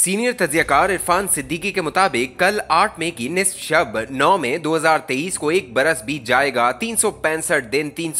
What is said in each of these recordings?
senior तजियाकार Irfan Siddiqui के मुताबिक कल 8 मई की निस्फ शब 9 में 2023 को एक बरस बीत जाएगा तीन दिन तीन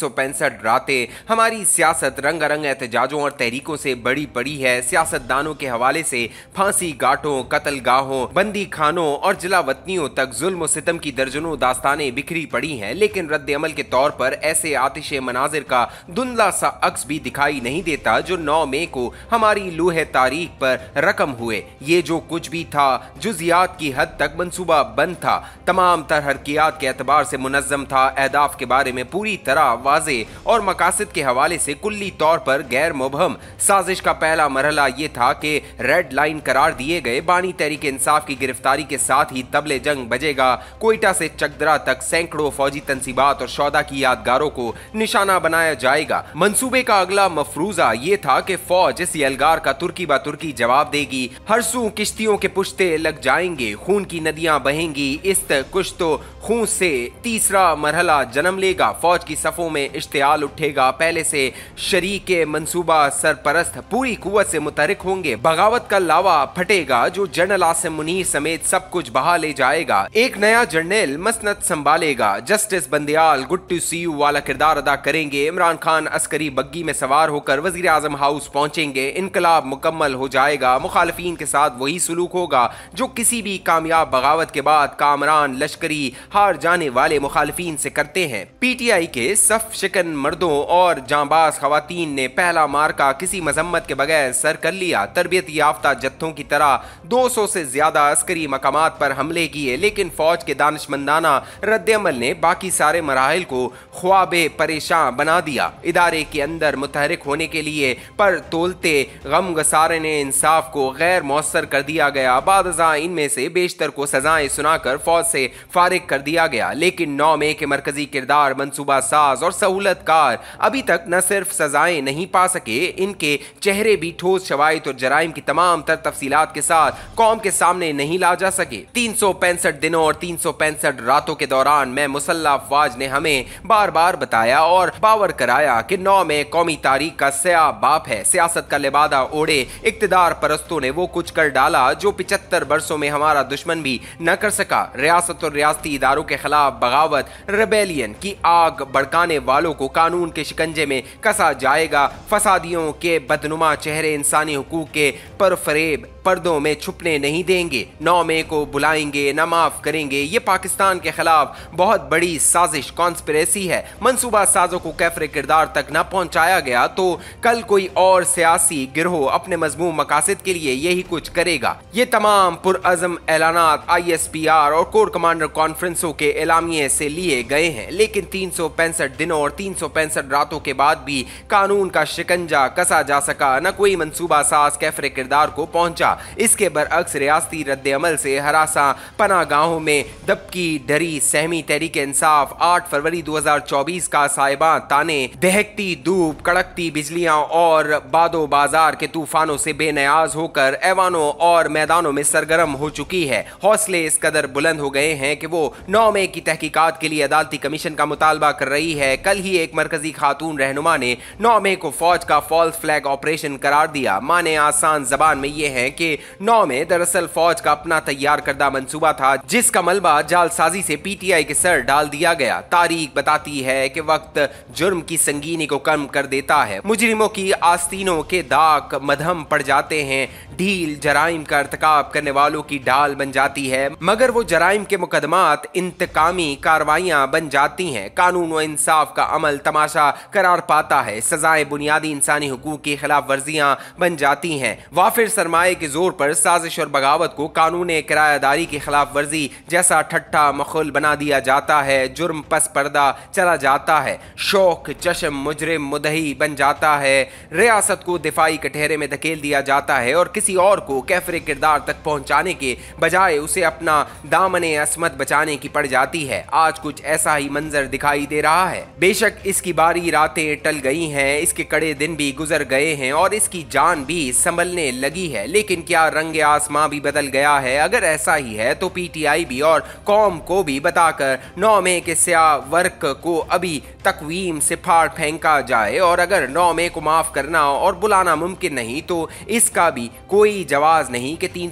रातें हमारी सियासत रंगारंग एहतजाजों और तहरीकों से बड़ी पड़ी है सियासतदानों के हवाले से फांसी घाटों कतलगाहों गाहों बंदी खानों और जिला वतनियों तक जुल्म सितम की दर्जनों दास्तानें बिखरी पड़ी हैं लेकिन रद्द अमल के तौर पर ऐसे आतिश मनाजिर का धुंधला सा अक्स भी दिखाई नहीं देता जो नौ मई को हमारी लूह तारीख पर रकम हुए ये जो कुछ भी था जुजियात की हद तक मनसूबा बंद था तमाम तर हरकियात के अतबार से मुनजम था अहदाफ के बारे में पूरी तरह वाजे और मकासद के हवाले से कुल्ली तौर पर गैर मुबहम साजिश का पहला मरहला ये था कि रेड लाइन करार दिए गए बानी तहरीक इंसाफ की गिरफ्तारी के साथ ही तबले जंग बजेगा कोयटा से चकदरा तक सैकड़ों फौजी तनसीबात और शौदा की यादगारों को निशाना बनाया जाएगा मनसूबे का अगला मफरूजा ये था कि फौज इस यलगार का तुर्की बा तुर्की जवाब देगी सू किश्तियों के पुश्ते लग जाएंगे खून की नदियां बहेंगी इस कुछ तो खून से तीसरा मरहला जन्म लेगा फौज की सफ़ों में इश्तियाल उठेगा पहले से शरीक मनसूबा सरपरस्त पूरी कुत से मुतरक होंगे बगावत का लावा फटेगा जो जनरल आसिम मुनीर समेत सब कुछ बहा ले जाएगा एक नया जर्नल मसनत संभालेगा जस्टिस बंदयाल गुट्टू यू वाला किरदार अदा करेंगे इमरान खान अस्करी बग्गी में सवार होकर वजीर आजम हाउस पहुंचेंगे इनकलाब मुकम्मल हो जाएगा मुखालफी के साथ वही सलूक होगा जो किसी भी कामयाब बगावत के बाद कामरान लश्करी हार जाने वाले मुखालफी से करते हैं पीटीआई के सफ शिकन मर्दों और जांबाज खातन ने पहला मार्का किसी मजम्मत के बगैर सर कर लिया तरबियत याफ्ता जत्थों की तरह दो सौ से ज्यादा अस्करी मकाम पर हमले किए लेकिन फौज के दानशमंदाना रद्दमल ने बाकी सारे मराहल को ख्वाब परेशान बना दिया इदारे के अंदर मुतहरक होने के लिए पर तोलते गम गसारे ने इंसाफ को गैर मौसर कर दिया गया बाद इनमें से बेशतर को सजाएं सुनाकर फौज से फारिग कर दिया गया लेकिन नौ में के मरकजी किरदार मनसूबा साज और सहूलतकार अभी तक न सिर्फ सजाएं नहीं पा सके इनके चेहरे भी ठोस शवायत और जराइम की तमाम तर तफसीलात के साथ कौम के सामने नहीं ला जा सके तीन सौ पैंसठ दिनों और तीन सौ पैंसठ रातों के दौरान मैं मुसल्ला अफवाज ने हमें बार बार बताया और पावर कराया कि नौ में कौमी तारीख का सया बाप है सियासत का लिबादा ओढ़े इकतदार परस्तों ने वो कुछ कुछ कर डाला जो पिछहत्तर बरसों में हमारा दुश्मन भी न कर सका रियासत और रियासती इदारों के खिलाफ बगावत रेबेलियन की आग भड़काने वालों को कानून के शिकंजे में कसा जाएगा फसादियों के बदनुमा चेहरे इंसानी हकूक के परफरेब पर्दों में छुपने नहीं देंगे नौ मई को बुलाएंगे न माफ करेंगे ये पाकिस्तान के खिलाफ बहुत बड़ी साजिश कॉन्स्परेसी है मनसूबा साजों को कैफरे किरदार तक न पहुंचाया गया तो कल कोई और सियासी गिरोह अपने मजमूम मकासद के लिए यही कुछ करेगा ये तमाम पुरजम ऐलान आई एस पी आर और कोर कमांडर कॉन्फ्रेंसों के एलामिये से लिए गए हैं लेकिन तीन सौ पैंसठ दिनों और तीन सौ पैंसठ रातों के बाद भी कानून का शिकंजा कसा जा सका न कोई मनसूबा साज कैफरे किरदार को पहुंचा इसके बरअक्स रियाती रद्द अमल से हरासा पना गाहों में दबकी डरी सहमी तहरीक इंसाफ आठ फरवरी दो हजार चौबीस का साहिबा ताने दहकती धूप कड़कती बिजलियां और बादो बाजार के तूफानों से बेनयाज होकर ऐवानों और मैदानों में सरगर्म हो चुकी है हौसले इस कदर बुलंद हो गए हैं कि वो नौ मई की तहकीकत के लिए अदालती कमीशन का मुतालबा कर रही है कल ही एक मरकजी खातून रहनुमा ने नौ मई को फौज का फॉल्स फ्लैग ऑपरेशन करार दिया माने आसान जबान में ये है कि 2009 में दरअसल फौज का अपना तैयार करदा मंसूबा था जिसका मलबा जालसाजी से पीटीआई के सर डाल दिया गया तारीख बताती है कि वक्त जुर्म की संगीनी को कम कर देता है मुजरिमों की आस्तीनों के दाग मधम पड़ जाते हैं ढील जराइम का अर्तकाब करने वालों की डाल बन जाती है मगर वो जराइम के मुकदमात इंतकामी कार्रवाइयाँ बन जाती हैं कानून व इंसाफ का अमल तमाशा करार पाता है सजाएं बुनियादी इंसानी हकूक की खिलाफ वर्जियां बन जाती हैं वाफिर सरमाए के जोर पर साजिश और बगावत को कानून किरायादारी की खिलाफ वर्जी जैसा ठट्ठा मखुल बना दिया जाता है जुर्म पस पर्दा चला जाता है शौक चशम मुजरम मुदही बन जाता है रियासत को दिफाई कटहरे में धकेल दिया जाता है और किसी और को कैफरे किरदार तक पहुंचाने के बजाय उसे अपना दामन असमत बचाने की पड़ जाती है आज कुछ ऐसा ही मंजर दिखाई दे रहा है बेशक इसकी बारी रातें टल गई हैं इसके कड़े दिन भी गुजर गए हैं और इसकी जान भी संभलने लगी है लेकिन क्या रंग आसमां भी बदल गया है अगर ऐसा ही है तो पीटीआई भी और कॉम को भी बताकर नौ मई के स्या वर्क को अभी तकवीम से फाड़ फेंका जाए और अगर नौ मई को माफ़ करना और बुलाना मुमकिन नहीं तो इसका भी कोई जवाब नहीं कि तीन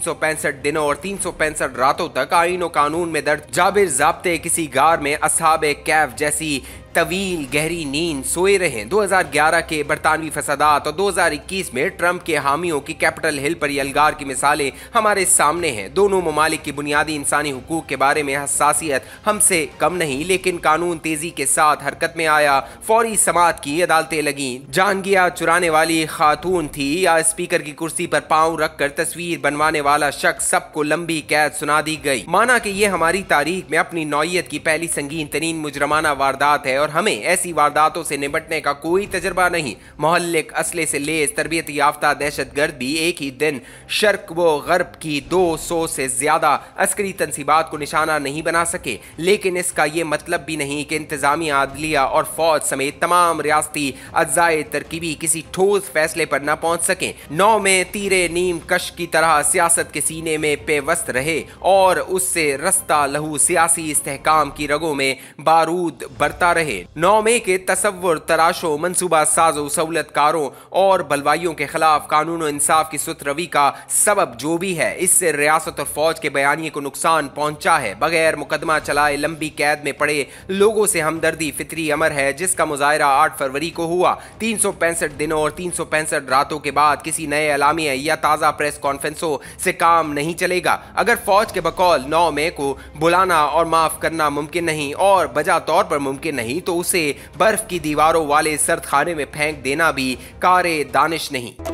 दिनों और तीन रातों तक आइन कानून में दर्ज जाबिर जबते किसी गार में असाब कैफ जैसी तवील गहरी नींद सोए रहे 2011 के बरतानवी फसादात और 2021 में ट्रंप के हामियों की कैपिटल हिल पर यलगार की मिसालें हमारे सामने हैं दोनों ममालिक की बुनियादी इंसानी हकूक के बारे में हसासियत हमसे कम नहीं लेकिन कानून तेजी के साथ हरकत में आया फौरी समात की अदालतें लगी जानगिया चुराने वाली खातून थी या स्पीकर की कुर्सी पर पाँव रख कर तस्वीर बनवाने वाला शख्स सबको लंबी कैद सुना दी गई माना की ये हमारी तारीख में अपनी नौयत की पहली संगीन तरीन मुजरमाना वारदात है और हमें ऐसी वारदातों से निपटने का कोई तजर्बा नहीं मोहल्ले असले से लेस तरबियत याफ्ता दहशत भी एक ही दिन शर्क व गर्ब की 200 से ज़्यादा अस्करी तनसीबात को निशाना नहीं बना सके लेकिन इसका यह मतलब भी नहीं कि इंतज़ामी अदलिया और फौज समेत तमाम रियाती अज्जाए तरकीबी किसी ठोस फैसले पर ना पहुंच सके नौ में तीरे नीम कश की तरह सियासत के सीने में पेवस्त रहे और उससे रस्ता लहू सियासी इस्तेकाम की रगों में बारूद बरता रहे रहे नौ मई के तस्वुर तराशों मनसूबा साजो सहूलतकारों और बलवाइयों के खिलाफ कानून इंसाफ की सुत रवि का सबब जो भी है इससे रियासत और फौज के बयानी को नुकसान पहुंचा है बगैर मुकदमा चलाए लंबी कैद में पड़े लोगों से हमदर्दी फितरी अमर है जिसका मुजाहरा आठ फरवरी को हुआ तीन सौ पैंसठ दिनों और तीन सौ पैंसठ रातों के बाद किसी नए अलामी या ताज़ा प्रेस कॉन्फ्रेंसों से काम नहीं चलेगा अगर फौज के बकौल नौ मई को बुलाना और माफ करना मुमकिन नहीं और बजा तौर पर मुमकिन नहीं तो उसे बर्फ की दीवारों वाले सर्द खाने में फेंक देना भी कार दानिश नहीं